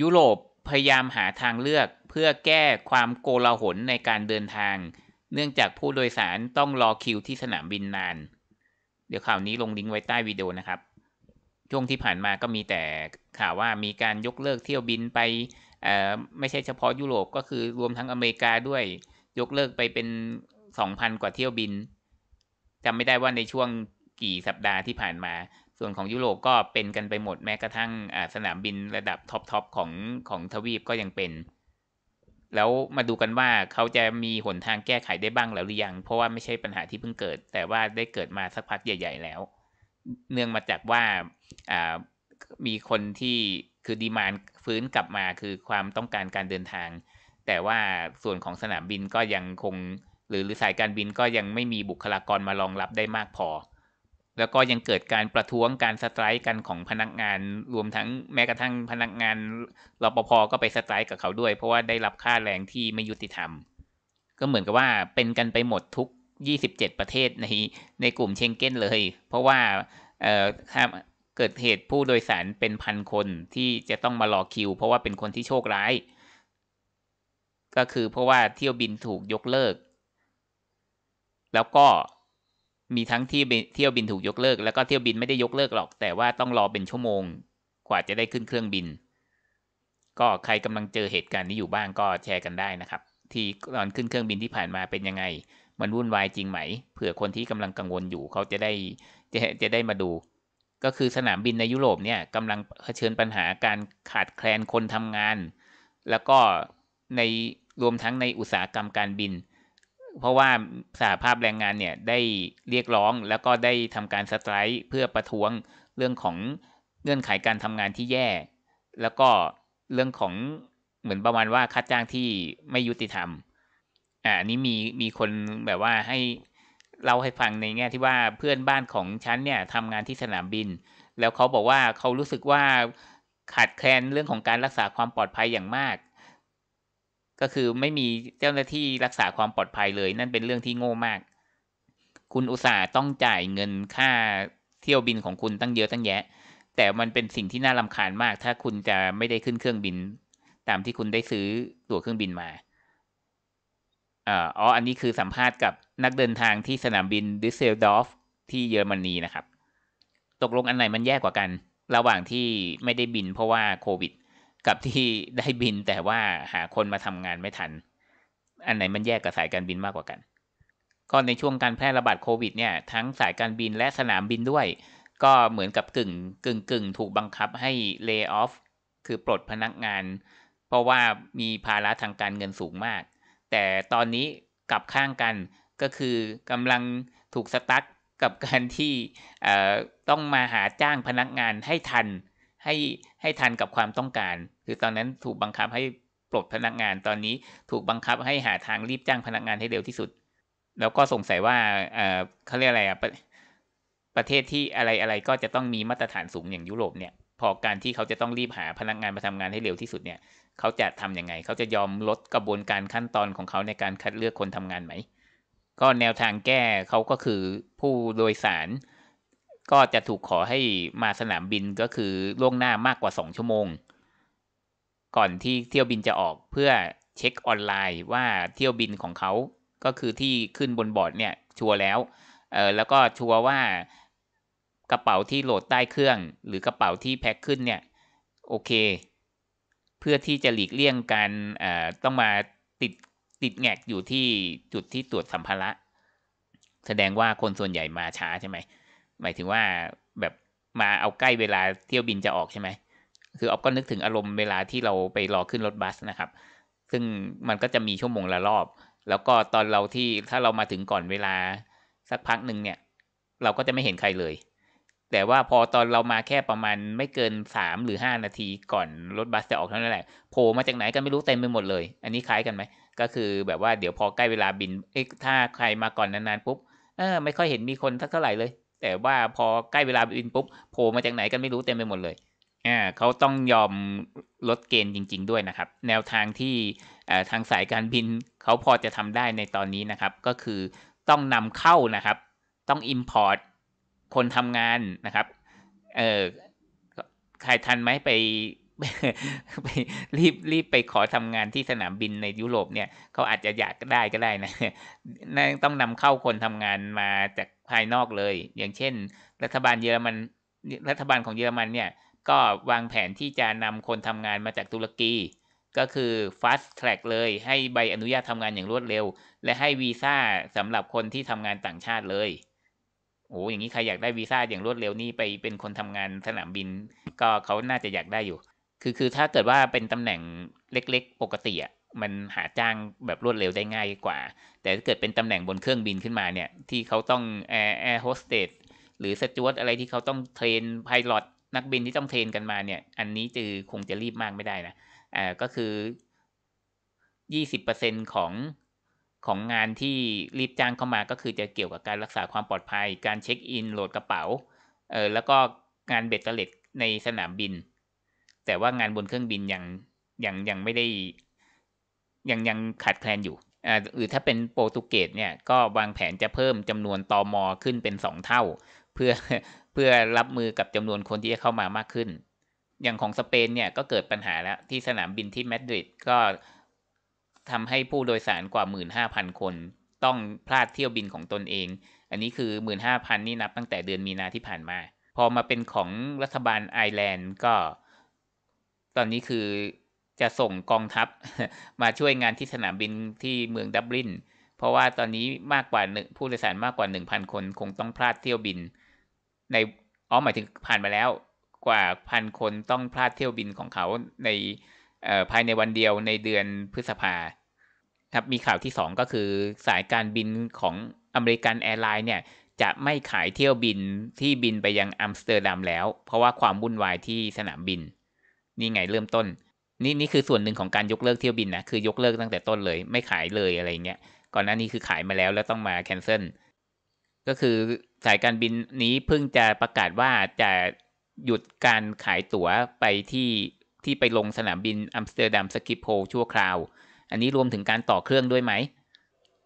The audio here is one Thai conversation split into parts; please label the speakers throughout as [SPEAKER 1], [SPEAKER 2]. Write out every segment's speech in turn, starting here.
[SPEAKER 1] ยุโรปพยายามหาทางเลือกเพื่อแก้ความโกลาหลในการเดินทาง เนื่องจากผู้โดยสารต้องรอคิวที่สนามบินนาน เดี๋ยวข่าวนี้ลงลิงก์ไว้ใต้วิดีโอนะครับ ช่วงที่ผ่านมาก็มีแต่ข่าวว่ามีการยกเลิกเที่ยวบินไปไม่ใช่เฉพาะยุโรปก็คือรวมทั้งอเมริกาด้วย ยกเลิกไปเป็น 2,000 กว่าเที่ยวบินจำไม่ได้ว่าในช่วงกี่สัปดาห์ที่ผ่านมาส่วนของยุโรปก็เป็นกันไปหมดแม้กระทั่งสนามบินระดับท็อปทอปของของทวีปก็ยังเป็นแล้วมาดูกันว่าเขาจะมีหนทางแก้ไขได้บ้างแล้วหรือยังเพราะว่าไม่ใช่ปัญหาที่เพิ่งเกิด แต่ว่าได้เกิดมาสักพักใหญ่ ๆแล้ว เนื่องมาจากว่ามีคนที่คือดีมานฟื้นกลับมาคือความต้องการการเดินทาง แต่ว่าส่วนของสนามบินก็ยังคง หรือหรือสายการบินก็ยังไม่มีบุคลากรมารองรับได้มากพอแล้วก็ยังเกิดการประท้วงการสไตร์กันของพนักงานรวมทั้งแม้กระทั่งพนักงานรปภก็ไปสไตร์กับเขาด้วย เพราะว่าได้รับค่าแรงที่ไม่ยุติธรรม ก็เหมือนกับว่าเป็นกันไปหมดทุก 27 ประเทศในในกลุ่มเชงเก้นเลย เพราะว่าเอ่อถ้าเกิดเหตุผู้โดยสารเป็นพันคนที่จะต้องมารอคิวเพราะว่าเป็นคนที่โชคร้าย ก็คือเพราะว่าเที่ยวบินถูกยกเลิก แล้วก็มีทั้งที่เที่ยวบินถูกยกเลิก แล้วก็เที่ยวบินไม่ได้ยกเลิกหรอก แต่ว่าต้องรอเป็นชั่วโมงกว่าจะได้ขึ้นเครื่องบิน ก็ใครกำลังเจอเหตุการณ์นี้อยู่บ้างก็แชร์กันได้นะครับ ที่ตอนขึ้นเครื่องบินที่ผ่านมาเป็นยังไง มันวุ่นวายจริงไหมเผื่อคนที่กำลังกังวลอยู่เขาจะได้จะจะได้มาดู ก็คือสนามบินในยุโรปเนี่ยกำลังเผชิญปัญหาการขาดแคลนคนทำงาน แล้วก็ในรวมทั้งในอุตสาหกรรมการบินเพราะว่าสหภาพแรงงานเนี่ยได้เรียกร้อง แล้วก็ได้ทำการสไตร์เพื่อประท้วงเรื่องของเงื่อนไขการทำงานที่แย่ แล้วก็เรื่องของเหมือนประมาณว่าค่าจ้างที่ไม่ยุติธรรมอ่านี้มีมีคนแบบว่าให้เราให้ฟังในแง่ที่ว่าเพื่อนบ้านของฉันเนี่ยทำงานที่สนามบิน แล้วเขาบอกว่าเขารู้สึกว่าขาดแคลนเรื่องของการรักษาความปลอดภัยอย่างมากก็คือไม่มีเจ้าหน้าที่รักษาความปลอดภัยเลย นั่นเป็นเรื่องที่โง่มาก คุณอุตส่าห์ต้องจ่ายเงินค่าเที่ยวบินของคุณตั้งเยอะตั้งแยะ แต่มันเป็นสิ่งที่น่าลำคาญมาก ถ้าคุณจะไม่ได้ขึ้นเครื่องบิน ตามที่คุณได้ซื้อตั๋วเครื่องบินมาอ๋ออันนี้คือสัมภาษณ์กับนักเดินทางที่สนามบินดิสเซลดอฟที่เยอรมนีนะครับ ตกลงอันไหนมันแย่กว่ากัน ระหว่างที่ไม่ได้บินเพราะว่าโควิดกับที่ได้บินแต่ว่าหาคนมาทำงานไม่ทัน อันไหนมันแยกกับสายการบินมากกว่ากัน ก็ในช่วงการแพร่ระบาดโควิดเนี่ยทั้งสายการบินและสนามบินด้วย ก็เหมือนกับกึ่งกึ่งกึ่งถูกบังคับให้เลิกออฟคือปลดพนักงาน เพราะว่ามีภาระทางการเงินสูงมาก แต่ตอนนี้กลับข้างกันก็คือกำลังถูกสตั๊กกับการที่ต้องมาหาจ้างพนักงานให้ทันให้ให้ทันกับความต้องการ คือตอนนั้นถูกบังคับให้ปลดพนักงาน ตอนนี้ถูกบังคับให้หาทางรีบจ้างพนักงานให้เร็วที่สุด แล้วก็สงสัยว่าเออเขาเรียกอะไรอะประประเทศที่อะไรอะไรก็จะต้องมีมาตรฐานสูงอย่างยุโรปเนี่ย พอการที่เขาจะต้องรีบหาพนักงานมาทำงานให้เร็วที่สุดเนี่ยเขาจะทํำยังไง เขาจะยอมลดกระบวนการขั้นตอนของเขาในการคัดเลือกคนทำงานไหม ก็แนวทางแก้เขาก็คือผู้โดยสารก็จะถูกขอให้มาสนามบินก็คือล่วงหน้ามากกว่า 2 ชั่วโมง ก่อนที่เที่ยวบินจะออกเพื่อเช็คออนไลน์ว่าเที่ยวบินของเขาก็คือที่ขึ้นบนบอร์ดเนี่ยชัวร์แล้วเออแล้วก็ชัวร์ว่ากระเป๋าที่โหลดใต้เครื่อง หรือกระเป๋าที่แพ็คขึ้นเนี่ยโอเค เพื่อที่จะหลีกเลี่ยงการเออ่ต้องมาติดติดแงกอยู่ที่จุดที่ตรวจสัมภาระ แสดงว่าคนส่วนใหญ่มาช้าใช่ไหมเหมายถึงว่าแบบมาเอาใกล้เวลาเที่ยวบินจะออกใช่ไหม คืออ๊อฟก็นึกถึงอารมณ์เวลาที่เราไปรอขึ้นรถบัสนะครับ ซึ่งมันก็จะมีชั่วโมงละรอบ แล้วก็ตอนเราที่ถ้าเรามาถึงก่อนเวลาสักพักหนึ่งเนี่ย เราก็จะไม่เห็นใครเลย แต่ว่าพอตอนเรามาแค่ประมาณไม่เกินสามหรือห้านาทีก่อนรถบัสจะออกเท่านั้นแหละ โผล่มาจากไหนก็ไม่รู้เต็มไปหมดเลย อันนี้คล้ายกันไหม ก็คือแบบว่าเดี๋ยวพอใกล้เวลาบินถ้าใครมาก่อนนานๆ ปุ๊บเออไม่ค่อยเห็นมีคนสักเท่าไหร่เลยแต่ว่าพอใกล้เวลาบินปุ๊บโผล่มาจากไหนกันไม่รู้เต็มไปหมดเลย อ่าเขาต้องยอมลดเกณฑ์จริง ๆด้วยนะครับ แนวทางที่ทางสายการบิน เขาพอจะทำได้ในตอนนี้นะครับ ก็คือต้องนำเข้านะครับ ต้อง Import คนทำงานนะครับเออใครทันไหมไปไปรีบรีบไปขอทำงานที่สนามบินในยุโรปเนี่ย เขาอาจจะอยากได้ก็ได้นะนั่นต้องนำเข้าคนทำงานมาจากภายนอกเลย อย่างเช่น รัฐบาลเยอรมันรัฐบาลของเยอรมันเนี่ยก็วางแผนที่จะนำคนทำงานมาจากตุรกี ก็คือ fast track เลยให้ใบอนุญาตทำงานอย่างรวดเร็ว และให้วีซ่าสำหรับคนที่ทำงานต่างชาติเลยโอ้อย่างนี้ใครอยากได้วีซ่าอย่างรวดเร็วนี่ไปเป็นคนทำงานสนามบิน ก็เขาน่าจะอยากได้อยู่คือคือ ถ้าเกิดว่าเป็นตำแหน่งเล็กๆ ปกติอ่ะ มันหาจ้างแบบรวดเร็วได้ง่ายกว่า แต่ถ้าเกิดเป็นตำแหน่งบนเครื่องบินขึ้นมาเนี่ย ที่เขาต้องแอร์แอร์โฮสเตส หรือสจวตอะไรที่เขาต้องเทรนายลอตนักบินที่ต้องเทรนกันมาเนี่ย อันนี้จือคงจะรีบมากไม่ได้นะอ่าก็คือยี่สิบเปอร์เซ็นของของงานที่รีบจ้างเข้ามาก็คือจะเกี่ยวกับการรักษาความปลอดภัย การเช็คอินโหลดกระเป๋า เออแล้วก็งานเบ็ดเตล็ดในสนามบินแต่ว่างานบนเครื่องบินยังยังยังไม่ได้ ยังยังขาดแคลนอยู่อ่าหรือถ้าเป็นโปรตุเกสเนี่ย ก็วางแผนจะเพิ่มจำนวนตอมอขึ้นเป็นสองเท่า เพื่อเพื่อรับมือกับจำนวนคนที่จะเข้ามามากขึ้น อย่างของสเปนเนี่ยก็เกิดปัญหาแล้วที่สนามบินที่มาดริดก็ทำให้ผู้โดยสารกว่า15,000คน ต้องพลาดเที่ยวบินของตนเองอันนี้คือ15,000นี่นับ ตั้งแต่เดือนมีนาที่ผ่านมา พอมาเป็นของรัฐบาลไอร์แลนด์ก็ตอนนี้คือจะส่งกองทัพมาช่วยงานที่สนามบินที่เมืองดับลิน เพราะว่าตอนนี้มากกว่าผู้โดยสารมากกว่า1,000คนคงต้องพลาดเที่ยวบินในอ๋อหมายถึงผ่านมาแล้ว กว่าพันคนต้องพลาดเที่ยวบินของเขาในภายในวันเดียวในเดือนพฤษภาครับมีข่าวที่2ก็คือ สายการบินของอเมริกันแอร์ไลน์เนี่ยจะไม่ขายเที่ยวบินที่บินไปยังอัมสเตอร์ดัมแล้ว เพราะว่าความวุ่นวายที่สนามบินนี่ไงเริ่มต้นนี่นี่คือส่วนหนึ่งของการยกเลิกเที่ยวบินนะคือยกเลิกตั้งแต่ต้นเลย ไม่ขายเลยอะไรเงี้ยก่อนหน้านี้คือขายมาแล้วแล้วต้องมาแคนเซิลก็คือสายการบินนี้เพิ่งจะประกาศว่าจะหยุดการขายตั๋วไปที่ที่ไปลงสนามบินอัมสเตอร์ดัมสกิปโพชั่วคราว อันนี้รวมถึงการต่อเครื่องด้วยไหม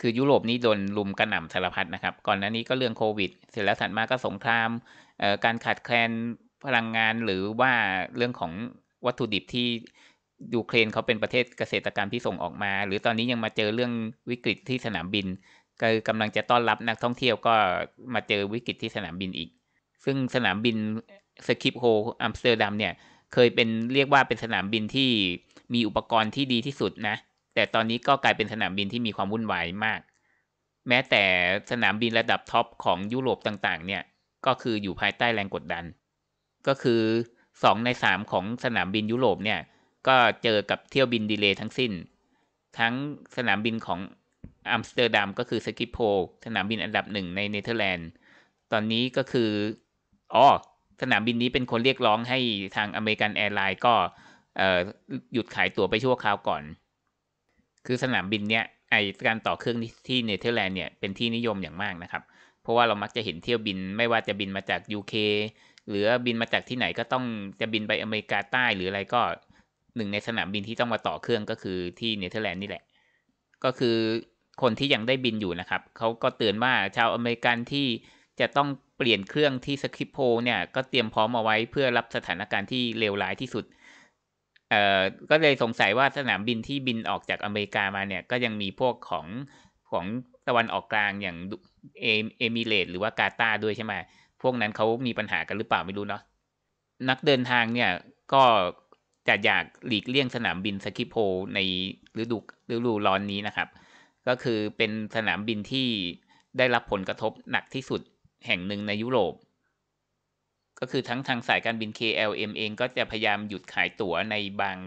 [SPEAKER 1] คือยุโรปนี่โดนลุมกระหน่ำสารพัดนะครับก่อนหน้านี้ก็เรื่องโควิด เสร็จแล้วถัดมาก็สงครามการขาดแคลนพลังงานหรือว่าเรื่องของวัตถุดิบที่ยูเครนเขาเป็นประเทศเกษตรกรรมที่ส่งออกมา หรือตอนนี้ยังมาเจอเรื่องวิกฤตที่สนามบินก็กำลังจะต้อนรับนักท่องเที่ยวก็มาเจอวิกฤตที่สนามบินอีก ซึ่งสนามบินสคิปโฮอัมสเตอร์ดัมเนี่ย เคยเป็นเรียกว่าเป็นสนามบินที่มีอุปกรณ์ที่ดีที่สุดนะ แต่ตอนนี้ก็กลายเป็นสนามบินที่มีความวุ่นวายมาก แม้แต่สนามบินระดับท็อปของยุโรปต่างๆเนี่ย ก็คืออยู่ภายใต้แรงกดดัน ก็คือสองในสามของสนามบินยุโรปเนี่ยก็เจอกับเที่ยวบินดีเลย์ทั้งสิ้นทั้งสนามบินของอัมสเตอร์ดัมก็คือสกิโพสนามบินอันดับหนึ่งในเนเธอร์แลนด์ตอนนี้ก็คืออ๋อสนามบินนี้เป็นคนเรียกร้องให้ทางอเมริกันแอร์ไลน์ก็หยุดขายตั๋วไปชั่วคราวก่อนคือสนามบินเนี้ยไอการต่อเครื่องที่เนเธอร์แลนด์เนี่ยเป็นที่นิยมอย่างมากนะครับเพราะว่าเรามักจะเห็นเที่ยวบินไม่ว่าจะบินมาจาก UK หรือบินมาจากที่ไหนก็ต้องจะบินไปอเมริกาใต้หรืออะไรก็หนึ่งในสนามบินที่ต้องมาต่อเครื่องก็คือที่เนเธอร์แลนด์นี่แหละ ก็คือคนที่ยังได้บินอยู่นะครับเขาก็เตือนว่าชาวอเมริกันที่จะต้องเปลี่ยนเครื่องที่สคริปโพเนี่ยก็เตรียมพร้อมเอาไว้เพื่อรับสถานการณ์ที่เลวร้ายที่สุดเอ่อก็เลยสงสัยว่าสนามบินที่บินออกจากอเมริกามาเนี่ยก็ยังมีพวกของของตะวันออกกลางอย่างเอมิเรตหรือว่ากาตาด้วยใช่ไหมพวกนั้นเขามีปัญหากันหรือเปล่าไม่รู้เนาะนักเดินทางเนี่ยก็จะอยากหลีกเลี่ยงสนามบินสกิโพในฤดูฤดูร้อนนี้นะครับก็คือเป็นสนามบินที่ได้รับผลกระทบหนักที่สุดแห่งหนึ่งในยุโรป ก็คือทั้งทางสายการบิน KLM เองก็จะพยายามหยุดขายตั๋วในบาง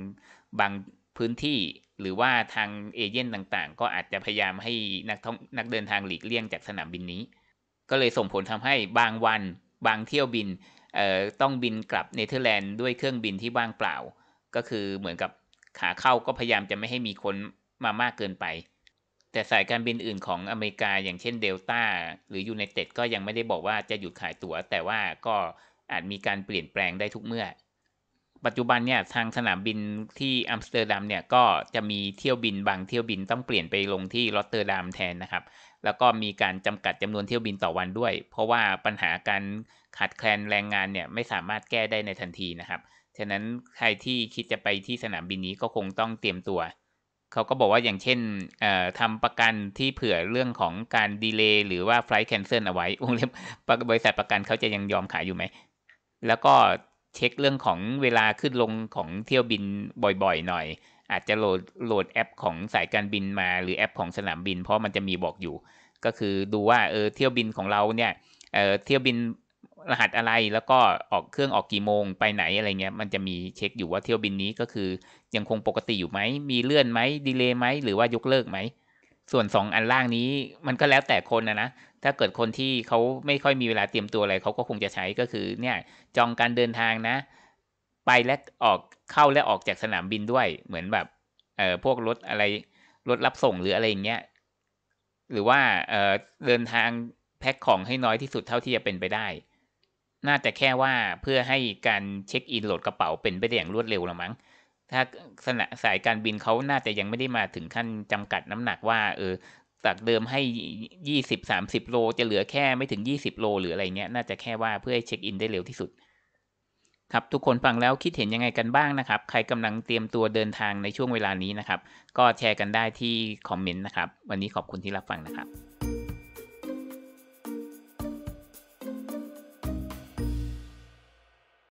[SPEAKER 1] บางพื้นที่ หรือว่าทางเอเจนต์ต่างๆ ก็อาจจะพยายามให้นักท่องนักเดินทางหลีกเลี่ยงจากสนามบินนี้ก็เลยส่งผลทำให้บางวันบางเที่ยวบินต้องบินกลับเนเธอร์แลนด์ด้วยเครื่องบินที่ว่างเปล่า ก็คือเหมือนกับขาเข้าก็พยายามจะไม่ให้มีคนมามากเกินไป แต่สายการบินอื่นของอเมริกาอย่างเช่นเดลต้าหรือยูไนเต็ดก็ยังไม่ได้บอกว่าจะหยุดขายตั๋ว แต่ว่าก็อาจมีการเปลี่ยนแปลงได้ทุกเมื่อ ปัจจุบันเนี่ยทางสนามบินที่อัมสเตอร์ดัมเนี่ยก็จะมีเที่ยวบินบางเที่ยวบินต้องเปลี่ยนไปลงที่ลอตเตอร์ดัมแทนนะครับแล้วก็มีการจำกัดจำนวนเที่ยวบินต่อวันด้วย เพราะว่าปัญหาการขาดแคลนแรงงานเนี่ยไม่สามารถแก้ได้ในทันทีนะครับ ฉะนั้นใครที่คิดจะไปที่สนามบินนี้ก็คงต้องเตรียมตัว เขาก็บอกว่าอย่างเช่นทำประกันที่เผื่อเรื่องของการดีเลย์หรือว่าไฟล์แคนเซิลเอาไว้ วงเล็บบริษัทประกันเขาจะยังยอมขายอยู่ไหม แล้วก็เช็คเรื่องของเวลาขึ้นลงของเที่ยวบินบ่อยๆ หน่อยอาจจะโหลดโหลดแอปของสายการบินมา หรือแอปของสนามบิน เพราะมันจะมีบอกอยู่ ก็คือดูว่าเออเที่ยวบินของเราเนี่ยเออเที่ยวบินรหัสอะไรแล้วก็ออกเครื่องออกกี่โมงไปไหนอะไรเงี้ยมันจะมีเช็คอยู่ว่าเที่ยวบินนี้ก็คือ ยังคงปกติอยู่ไหมมีเลื่อนไหมดีเลย์ไหมหรือว่ายกเลิกไหมส่วน2อันล่างนี้มันก็แล้วแต่คนนะนะถ้าเกิดคนที่เขาไม่ค่อยมีเวลาเตรียมตัวอะไรเขาก็คงจะใช้ก็คือเนี่ยจองการเดินทางนะไปและออกเข้าและออกจากสนามบินด้วยเหมือนแบบ เอ่อพวกรถอะไรรถรับส่งหรืออะไรอย่างเงี้ยหรือว่าเอ่อเดินทางแพ็คของให้น้อยที่สุดเท่าที่จะเป็นไปได้ น่าจะแค่ว่าเพื่อให้การเช็คอินโหลดกระเป๋าเป็นไปได้อย่างรวดเร็วละมั้งถ้าสนะสายการบินเขาน่าจะยังไม่ได้มาถึงขั้นจำกัดน้ำหนักว่า เออจากเดิมให้ยี่สิบสามสิบโลจะเหลือแค่ไม่ถึงยี่สิบโลหรืออะไรเงี้ย น่าจะแค่ว่าเพื่อให้เช็คอินได้เร็วที่สุดครับทุกคนฟังแล้วคิดเห็นยังไงกันบ้างนะครับ ใครกำลังเตรียมตัวเดินทางในช่วงเวลานี้นะครับ ก็แชร์กันได้ที่คอมเมนต์นะครับ วันนี้ขอบคุณที่รับฟังนะครับ